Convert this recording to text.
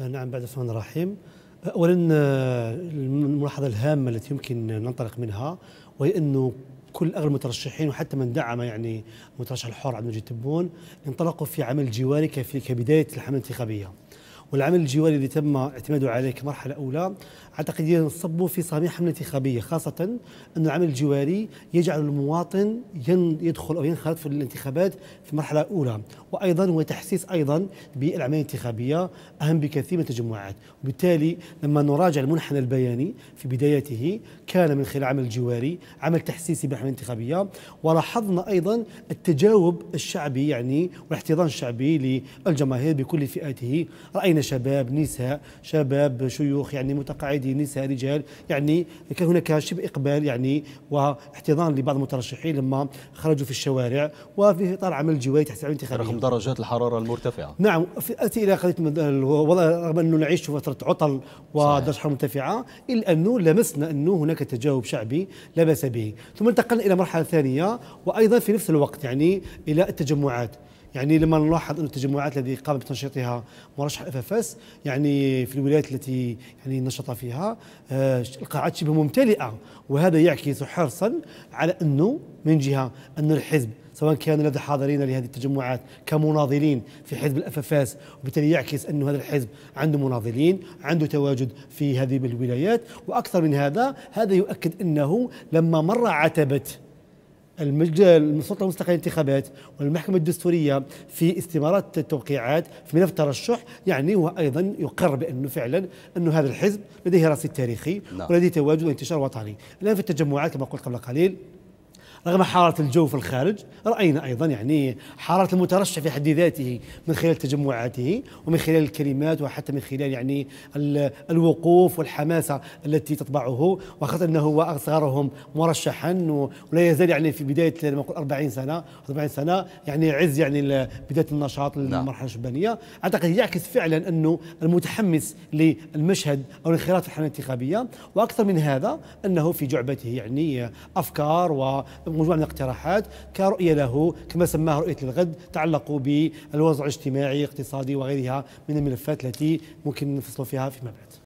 نعم بعد الرحمن الرحيم اولا الملاحظه الهامه التي يمكن ننطلق منها وهي انه كل اغلب المترشحين وحتى من دعم يعني المترشح الحر عبد المجيد تبون انطلقوا في عمل جواري كبدايه الحمله الانتخابيه والعمل الجواري اللي تم اعتماده عليه كمرحله اولى اعتقد ينصب في صميم حمله انتخابيه خاصه ان العمل الجواري يجعل المواطن يدخل او ينخرط في الانتخابات في مرحله اولى وايضا هو تحسيس ايضا بالعمليه الانتخابيه اهم بكثير من التجمعات وبالتالي لما نراجع المنحنى البياني في بدايته كان من خلال عمل الجواري عمل تحسيسي بالحمله الانتخابيه ولاحظنا ايضا التجاوب الشعبي يعني والاحتضان الشعبي للجماهير بكل فئاته راينا بين شباب نساء شباب شيوخ يعني متقاعدين نساء رجال يعني كان هناك شبه إقبال يعني واحتضان لبعض المترشحين لما خرجوا في الشوارع وفي إطار عمل الجوائي تحت الانتخابية رغم درجات الحرارة المرتفعة نعم أتي إلى قضية رغم أنه نعيش في فترة عطل ودرجة مرتفعة إلا أنه لمسنا أنه هناك تجاوب شعبي باس به ثم انتقلنا إلى مرحلة ثانية وأيضا في نفس الوقت يعني إلى التجمعات يعني لما نلاحظ أن التجمعات التي قام بتنشيطها مرشح اف اف اس يعني في الولايات التي يعني نشط فيها آه، القاعات شبه ممتلئه وهذا يعكس حرصا على انه من جهه ان الحزب سواء كان لدى حاضرين لهذه التجمعات كمناضلين في حزب الافافاس وبالتالي يعكس انه هذا الحزب عنده مناضلين عنده تواجد في هذه الولايات واكثر من هذا هذا يؤكد انه لما مر عتبه السلطه المستقله للانتخابات والمحكمه الدستوريه في استمارات التوقيعات في ملف الترشح يعني هو ايضا يقر بانه فعلا انه هذا الحزب لديه رصيد تاريخي نعم. ولديه تواجد وانتشار وطني الان في التجمعات كما قلت قبل قليل رغم حارة الجو في الخارج رأينا أيضا يعني حرارة المترشح في حد ذاته من خلال تجمعاته ومن خلال الكلمات وحتى من خلال يعني الوقوف والحماسة التي تطبعه وخاصة أنه هو أصغرهم مرشحا ولا يزال يعني في بداية لما نقول 40 سنة 40 سنة يعني عز يعني بداية النشاط نعم. للمرحلة الشبانية أعتقد يعكس فعلا أنه المتحمس للمشهد أو الانخراط في الحملة الانتخابية وأكثر من هذا أنه في جعبته يعني أفكار و مجموعة من الاقتراحات كرؤية له كما سماها رؤية الغد تعلق بالوضع الاجتماعي اقتصادي وغيرها من الملفات التي ممكن نفصل فيها فيما بعد